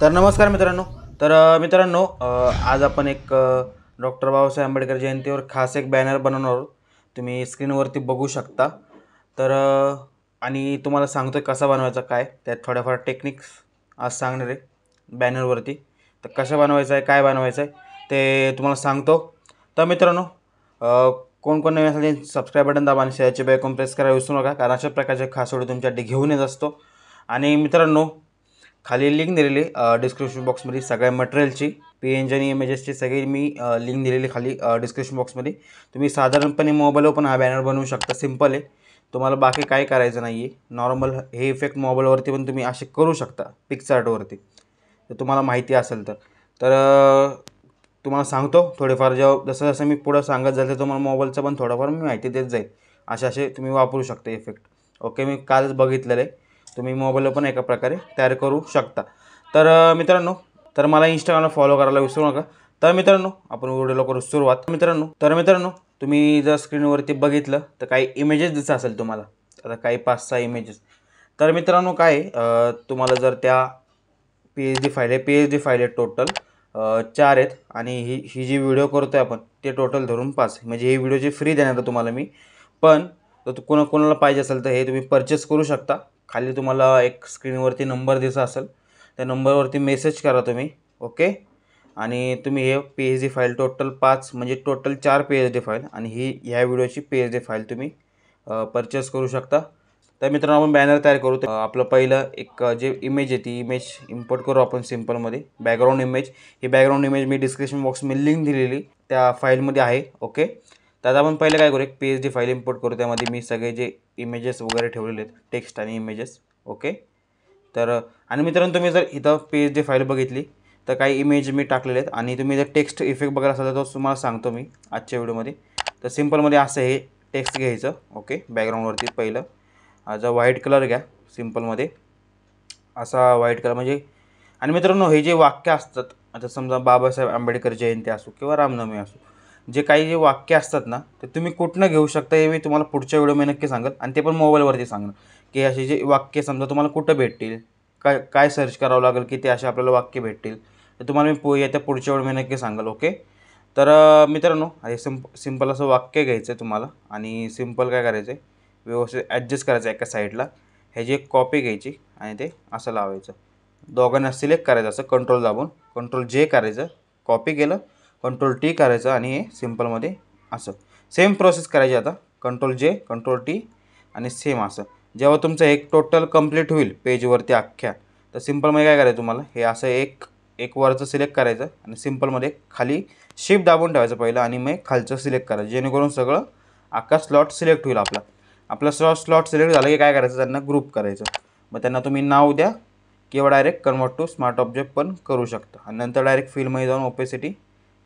तर नमस्कार मित्रांनो तर मित्रांनो आज आपण एक डॉक्टर बाबासाहेब आंबेडकर जयंतीवर खास एक बॅनर बनवणार आहोत तुम्ही स्क्रीनवरती बघू शकता तर आणि तुम्हाला सांगतो कसा बनवायचा काय त्यात थोड्याफार टेक्निक्स आज सांगणार आहे बॅनरवरती तर कसं बनवायचं आहे काय बनवायचं आहे ते तुम्हाला सांगतो तर मित्रांनो कोण कोण नवीन असेल सबस्क्राईब बटन दाबा आणि शेअरचे प्रेस करायला विसरू नका कारण अशा प्रकारचे खास व्हिडिओ तुमच्यासाठी घेऊन येत असतो आणि मित्रांनो खाली लिंक दिलेली डिस्क्रिप्शन बॉक्समध्ये सगळ्या मटेरियलची पी जी आणि इमेजेसची सगळी मी लिंक दिलेली खाली डिस्क्रिप्शन बॉक्समध्ये तुम्ही साधारणपणे मोबाईलवर पण हा बॅनर बनवू शकता सिम्पल आहे तुम्हाला बाकी काय करायचं नाही आहे नॉर्मल हे इफेक्ट मोबाईलवरती पण तुम्ही असे करू शकता पिक्सार्टवरती तर तुम्हाला माहिती असेल तर तर तुम्हाला सांगतो थोडेफार जेव्हा जसं जसं मी पुढं सांगत जाईल तर तुम्हाला मोबाईलचं पण थोडंफार मी माहिती देत जाईल असे असे तुम्ही वापरू शकता इफेक्ट ओके मी कालच बघितलेलं आहे तुम्ही मोबाईलवर पण एका प्रकारे तयार करू शकता तर मित्रांनो तर मला इंस्टाग्रामला फॉलो करायला विसरू नका तर मित्रांनो आपण व्हिडिओला लवकर सुरुवात मित्रांनो तर मित्रांनो तुम्ही जर स्क्रीनवरती बघितलं तर काही इमेजेस दिसत असेल तुम्हाला आता काही पाच सहा इमेजेस तर मित्रांनो काय तुम्हाला जर त्या पी एच डी फाईल आहे पी एच डी फाईल आहे टोटल चार आहेत आणि ही ही जी व्हिडिओ करतो आहे आपण ते टोटल धरून पाच म्हणजे ही व्हिडिओची फ्री देणार तुम्हाला मी पण कोणा कोणाला पाहिजे असेल तर हे तुम्ही परचेस करू शकता खाली तुम्हाला एक स्क्रीनवरती नंबर दिसा असेल त्या नंबरवरती मेसेज करा तुम्ही ओके आणि तुम्ही हे P H D file total पाच म्हणजे टोटल चार पी एच डी फाईल आणि ही ह्या व्हिडिओची पी एच डी फाईल तुम्ही परचेस करू शकता तर मित्रांनो आपण बॅनर तयार करू तर आपलं पहिलं एक जे इमेज आहे ती इमेज इम्पोर्ट करू आपण सिम्पलमध्ये बॅकग्राऊंड इमेज ही बॅकग्राऊंड इमेज मी डिस्क्रिप्शन बॉक्समध्ये लिंक दिलेली त्या फाईलमध्ये आहे ओके तर आता आपण पहिले काय करू एक P H D file import करू त्यामध्ये मी सगळे जे इमेजेस वगैरे ठेवलेले आहेत टेक्स्ट आणि इमेजेस ओके तर आणि मित्रांनो तुम्ही जर इथं पी एच डी फाईल बघितली तर काही इमेज मी टाकलेले आहेत आणि तुम्ही जर टेक्स्ट इफेक्ट बघायला असाल तर तो तुम्हाला सांगतो मी आजच्या व्हिडिओमध्ये तर सिम्पलमध्ये असं हे टेक्स्ट घ्यायचं ओके बॅकग्राऊंडवरती पहिलं जो व्हाईट कलर घ्या सिम्पलमध्ये असा व्हाईट कलर म्हणजे आणि मित्रांनो हे जे वाक्य असतात आता समजा बाबासाहेब आंबेडकर जयंती असो किंवा रामनवमी असो जे काही जे वाक्य असतात ना ते तुम्ही कुठनं घेऊ शकता हे मी तुम्हाला पुढच्या व्हिडिओमध्ये नक्की सांगेल आणि ते पण मोबाईलवरती सांगाल की असे जे वाक्य समजा तुम्हाला कुठं भेटतील काय काय सर्च करावं लागेल की ते असे आपल्याला वाक्य भेटतील तर तुम्हाला मी पु येत्या पुढच्या मी नक्की सांगेल ओके तर मित्रांनो हे सिम्प सिम्पल असं वाक्य घ्यायचं आहे तुम्हाला आणि सिम्पल काय करायचं आहे व्यवस्थित ॲडजस्ट करायचं एका साईडला ह्याची एक कॉपी घ्यायची आणि ते असं लावायचं दोघांना सिलेक्ट करायचं असं कंट्रोल दाबून कंट्रोल जे करायचं कॉपी केलं कंट्रोल टी करायचं आणि हे सिम्पलमध्ये असं सेम प्रोसेस करायची आता कंट्रोल जे कंट्रोल टी आणि सेम असं जेव्हा तुमचं एक टोटल कंप्लीट होईल पेजवरती अख्ख्या तर सिम्पलमध्ये काय करायचं तुम्हाला हे असं एक एक वरचं सिलेक्ट करायचं आणि सिम्पलमध्ये खाली शिप दाबून ठेवायचं पहिलं आणि मग खालचं सिलेक्ट करायचं जेणेकरून सगळं अख्खा स्लॉट सिलेक्ट होईल आपला आपला स्लॉट स्लॉट सिलेक्ट झालं की काय करायचं त्यांना ग्रुप करायचं मग त्यांना तुम्ही नाव द्या किंवा direct convert to smart object पण करू शकता आणि नंतर डायरेक्ट फील्डमध्ये जाऊन ओपेसिटी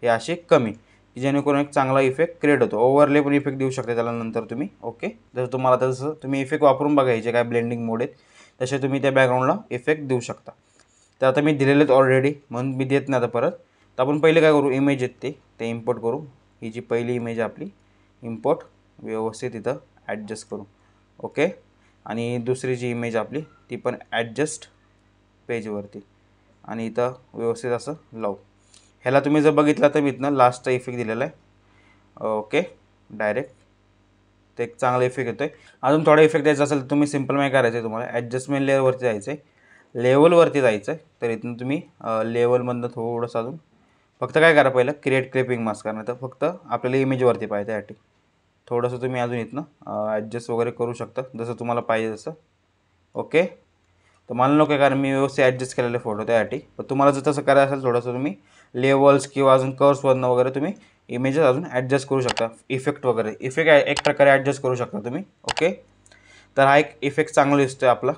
हे असे कमी की जेणेकरून एक चांगला इफेक्ट क्रिएट होतो ओव्हरले पण इफेक्ट देऊ शकता त्याला नंतर तुम्ही ओके जसं तुम्हाला तसं तुम्ही इफेक्ट वापरून बघायचे काय ब्लेंडिंग मोड आहेत तसे तुम्ही त्या बॅकग्राऊंडला इफेक्ट देऊ शकता तर आता मी दिलेलेत ऑलरेडी म्हणून मी देत नाही आता परत तर आपण पहिले काय करू इमेज येते ते ते इम्पोर्ट करू ही जी पहिली इमेज आपली इम्पोर्ट व्यवस्थित इथं ॲडजस्ट करू ओके आणि दुसरी जी इमेज आपली ती पण ॲडजस्ट पेजवरती आणि इथं व्यवस्थित असं लावू ह्याला तुम्ही जर बघितला तर मी इथनं लास्टचा इफेक्ट दिलेला आहे ओके डायरेक्ट ते एक चांगला इफेक्ट येतो आहे अजून थोडा इफेक्ट द्यायचा असेल तर तुम्ही सिम्पल नाही करायचं आहे तुम्हाला ॲडजस्टमेंट लेअरवरती जायचं आहे लेवलवरती जायचं आहे तर इथून तुम्ही लेवलमधनं थोडंसं अजून फक्त काय करा पहिलं क्रिएट क्लिपिंग मास्क करणार तर फक्त आपल्याला इमेजवरती पाहिजे यासाठी थोडंसं तुम्ही अजून इथनं ॲडजस्ट वगैरे करू शकता जसं तुम्हाला पाहिजे तसं ओके तर मान नको आहे कारण मी व्यवस्थित ॲडजस्ट केलेले फोटो त्यासाठी पण तुम्हाला जर तसं करायचं असेल थोडंसं तुम्ही लेवल्स किंवा अजून कर्स वरणं वगैरे तुम्ही इमेजेस अजून ॲडजस्ट करू शकता इफेक्ट वगैरे इफेक्ट एक प्रकारे ॲडजस्ट करू शकता तुम्ही ओके तर हा एक इफेक्ट चांगला दिसतो आहे आपला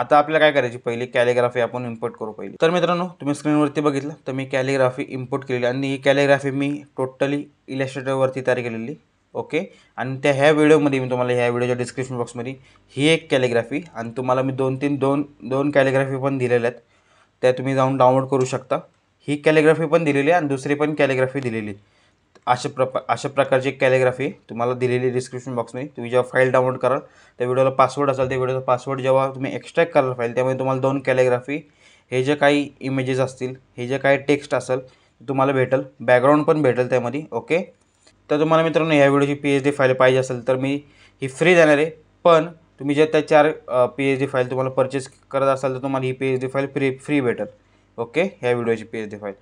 आता आपल्याला काय करायची पहिली कॅलिग्राफी आपण इम्पोर्ट करू पहिली तर मित्रांनो तुम्ही स्क्रीनवरती बघितलं तर मी कॅलिग्राफी इम्पोर्ट केलेली आणि ही कॅलिग्राफी मी टोटली इलॅस्ट्रेटरवरती तयार केलेली ओके आणि त्या ह्या व्हिडिओमध्ये मी तुम्हाला ह्या व्हिडिओच्या डिस्क्रिप्शन बॉक्समध्ये ही एक कॅलिग्राफी आणि तुम्हाला मी दोन तीन दोन दोन कॅलिग्राफी पण दिलेल्या आहेत त्या तुम्ही जाऊन डाउनलोड करू शकता ही कॅलिग्राफी पण दिलेली आहे आणि दुसरी पण कॅलिग्राफी दिलेली अशा प्रप अशा प्रकारची कॅलिग्राफी तुम्हाला दिलेली डिस्क्रिप्शन बॉक्समध्ये तुम्ही जेव्हा फाईल डाउनलोड कराल त्या व्हिडिओला पासवर्ड असाल त्या व्हिडिओचा पासवर्ड जेव्हा तुम्ही एक्स्ट्रॅक्ट कराल फाईल त्यामध्ये तुम्हाला दोन कॅलिग्राफी हे जे काही इमेजेस असतील हे जे काही टेक्स्ट असेल तुम्हाला भेटेल बॅकग्राऊंड पण भेटेल त्यामध्ये ओके तर तुम्हाला मित्रांनो ह्या व्हिडिओची पी एच डी फाईल पाहिजे असेल तर मी ही फ्री देणार आहे पण तुम्ही जर त्या चार पी एच डी फाईल तुम्हाला परचेस करत असाल तर तुम्हाला ही P H D file free free भेटेल ओके ह्या व्हिडिओची पी एच डी फाईल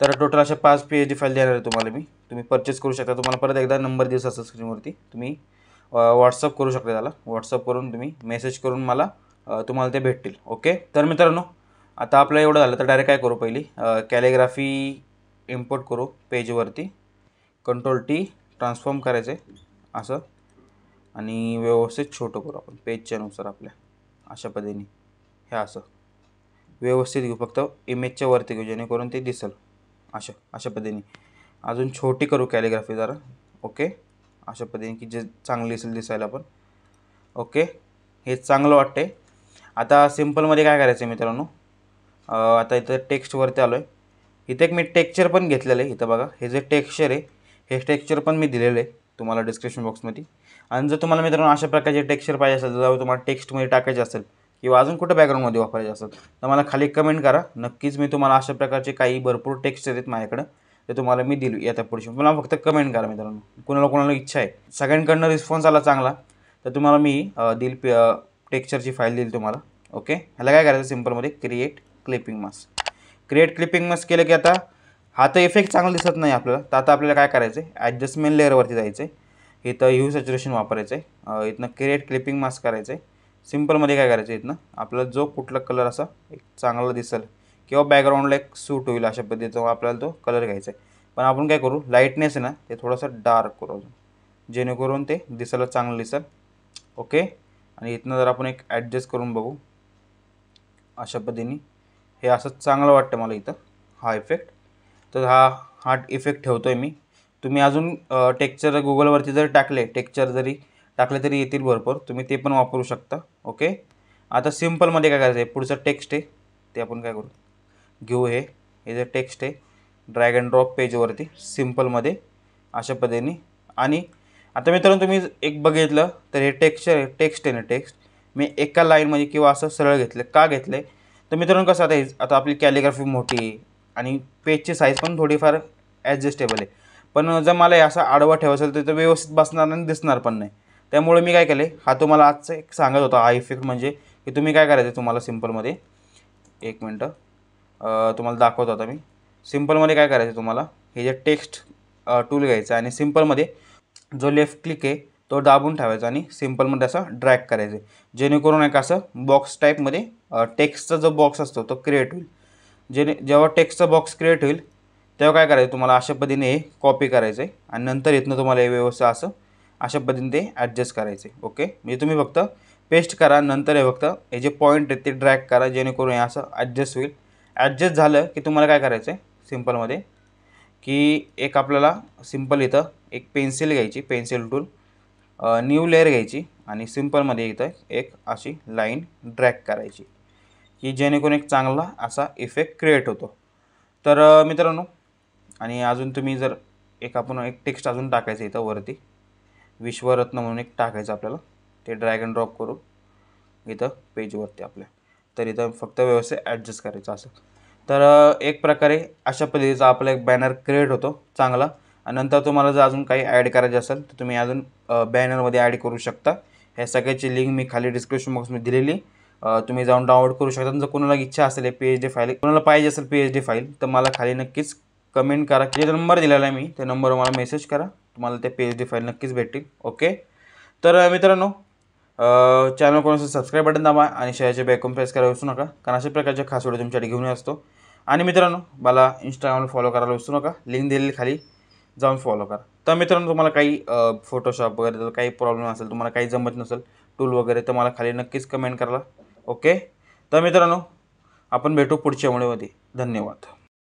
तर टोटल अशा पाच पी एच डी फाईल देणार आहे तुम्हाला मी तुम्ही परचेस करू शकता तुम्हाला परत एकदा नंबर दिवस असेल स्क्रीनवरती तुम्ही व्हॉट्सअप करू शकता त्याला व्हॉट्सअप करून तुम्ही मेसेज करून मला तुम्हाला ते भेटतील ओके तर मित्रांनो आता आपलं एवढं झालं तर डायरेक्ट काय करू पहिली कॅलिग्राफी इम्पोर्ट करू पेजवरती कंट्रोल टी ट्रान्सफॉर्म करायचं आहे असं आणि व्यवस्थित छोटं करू आपण पेजच्यानुसार आपल्या अशा पद्धतीने हे असं व्यवस्थित घेऊ फक्त इमेजच्या वरती घेऊ जेणेकरून ते दिसेल अशा अशा पद्धतीने अजून छोटी करू कॅलिग्राफी जरा ओके अशा पद्धतीने की जे चांगली दिसेल दिसायला पण ओके हे चांगलं वाटते आता सिम्पलमध्ये काय करायचं आहे मित्रांनो आता इथं टेक्स्टवरती आलो आहे इथे एक मी टेक्चर पण घेतलेलं आहे इथं बघा हे जे टेक्स्चर आहे हे टेक्स्चर पण मी दिलेलं आहे तुम्हाला डिस्क्रिप्शन बॉक्समध्ये आणि जर तुम्हाला मित्रांनो अशा प्रकारचे टेक्स्चर पाहिजे असेल जर तुम्हाला टेक्स्टमध्ये टाकायचे असेल किंवा अजून कुठं बॅकग्राऊंडमध्ये वापरायचे असेल तर मला खाली कमेंट करा नक्कीच मी तुम्हाला अशा प्रकारचे काही भरपूर टेक्स्चर आहेत माझ्याकडं ते तुम्हाला मी देऊ येत्या पुढच्या मला फक्त कमेंट करा मित्रांनो कोणाला कोणाला इच्छा आहे सगळ्यांकडनं रिस्पॉन्स आला चांगला तर तुम्हाला मी दिल टेक्स्चरची फाईल दिली तुम्हाला ओके ह्याला काय करायचं सिम्पलमध्ये create clipping mask create clipping mask केलं की आता आता इफेक्ट चांगला दिसत नाही आपल्याला तर आता आपल्याला काय करायचं आहे ॲडजस्टमेंट लेअरवरती जायचं आहे इथं ह्यू सॅच्युरेशन वापरायचं आहे इथनं क्रिएट क्लिपिंग मास्क करायचं आहे सिम्पलमध्ये काय करायचं इथनं आपला जो कुठला कलर असा एक चांगला दिसेल किंवा बॅकग्राऊंडला एक सूट होईल अशा पद्धतीचा आपल्याला तो कलर घ्यायचा आहे पण आपण काय करू लाईटनेस आहे ना ते थोडंसं डार्क करू जेणेकरून ते दिसायला चांगलं दिसेल ओके आणि इथनं जर आपण एक ॲडजस्ट करून बघू अशा पद्धतीने हे असं चांगलं वाटतं मला इथं हा इफेक्ट तर हा हार्ट इफेक्ट ठेवतो आहे मी तुम्ही अजून टेक्चर गुगलवरती जर टाकले टेक्चर जरी टाकले तरी येतील भरपूर तुम्ही ते पण वापरू शकता ओके आता सिम्पलमध्ये काय करायचं आहे पुढचं टेक्स्ट आहे ते आपण काय करू घेऊ हे हे जर टेक्स्ट आहे ड्रॅग अँड ड्रॉप पेजवरती सिम्पलमध्ये अशा पद्धतीने आणि आता मित्रांनो तुम्ही एक बघितलं तर हे टेक्स्चर टेक्स्ट आहे ना टेक्स्ट मी एका लाईनमध्ये किंवा असं सरळ घेतलं का घेतलं तर मित्रांनो कसं आता आता आपली कॅलिग्राफी मोठी आणि पेजची साईज पण थोडीफार ॲडजस्टेबल आहे पण जर मला असा आडवा ठेवायचा असेल तर व्यवस्थित बसणार आणि दिसणार पण नाही त्यामुळे मी काय केले हा तुम्हाला आजचं एक सांगत होता आय इफेक्ट म्हणजे की तुम्ही काय करायचं तुम्हाला सिम्पलमध्ये एक मिनटं तुम्हाला दाखवत होता मी सिम्पलमध्ये काय करायचं तुम्हाला हे जे टेक्स्ट टूल घ्यायचं आणि सिम्पलमध्ये जो लेफ्ट क्लिक आहे तो दाबून ठेवायचा आणि सिम्पलमध्ये असं ड्रॅग करायचं जेणेकरून एक असं बॉक्स टाईपमध्ये टेक्स्टचा जो बॉक्स असतो तो क्रिएट होईल जेणे जेव्हा टेक्स्टचं बॉक्स क्रिएट होईल तेव्हा काय करायचं तुम्हाला अशा पद्धतीने हे कॉपी करायचं आहे आणि नंतर इथनं तुम्हाला हे व्यवस्था असं अशा पद्धतीने ते ॲडजस्ट आहे ओके म्हणजे तुम्ही फक्त पेस्ट करा नंतर हे फक्त हे जे पॉईंट आहेत ते ड्रॅग करा जेणेकरून हे असं ॲडजस्ट होईल ॲडजस्ट झालं की तुम्हाला काय करायचं आहे सिम्पलमध्ये की एक आपल्याला सिम्पल इथं एक पेन्सिल घ्यायची पेन्सिल टूल न्यू लेअर घ्यायची आणि सिम्पलमध्ये इथं एक अशी लाईन ड्रॅग करायची की जेणेकरून एक चांगला असा इफेक्ट क्रिएट होतो तर मित्रांनो आणि अजून तुम्ही जर एक आपण एक टेक्स्ट अजून टाकायचं इथं वरती विश्वरत्न म्हणून एक टाकायचं आपल्याला ते ड्रॅग अँड ड्रॉप करू इथं पेजवरती आपल्या तर इथं फक्त व्यवस्थित ॲडजस्ट करायचं असं तर एक प्रकारे अशा पद्धतीचा आपला एक बॅनर क्रिएट होतो चांगला आणि नंतर तुम्हाला जर अजून काही ॲड करायचे असेल तर तुम्ही अजून बॅनरमध्ये ॲड करू शकता ह्या सगळ्याची लिंक मी खाली डिस्क्रिप्शन बॉक्समध्ये दिलेली तुम्ही जाऊन डाउनलोड करू शकता जर कोणाला इच्छा असेल पी एच डी फाईल कोणाला पाहिजे असेल पी एच डी फाईल तर मला खाली नक्कीच कमेंट करा जे नंबर दिलेला आहे मी त्या नंबरवर मला मेसेज करा तुम्हाला ते पी एच डी फाईल नक्कीच भेटतील ओके तर मित्रांनो चॅनल कोणाचं सबस्क्राईब बटन दाबा आणि शेअरचे बॅकॉम प्रेस करायला विसरू नका कारण अशा प्रकारच्या खास व्हिडिओ तुमच्यासाठी घेऊन असतो आणि मित्रांनो मला इंस्टाग्रामवर फॉलो करायला विसरू नका लिंक दिलेली खाली जाऊन फॉलो करा तर मित्रांनो तुम्हाला काही फोटोशॉप वगैरे काही प्रॉब्लेम असेल तुम्हाला काही जमत नसेल टूल वगैरे तर मला खाली नक्कीच कमेंट करा ओके तर मित्रांनो आपण भेटू पुढच्या व्हिडिओमध्ये धन्यवाद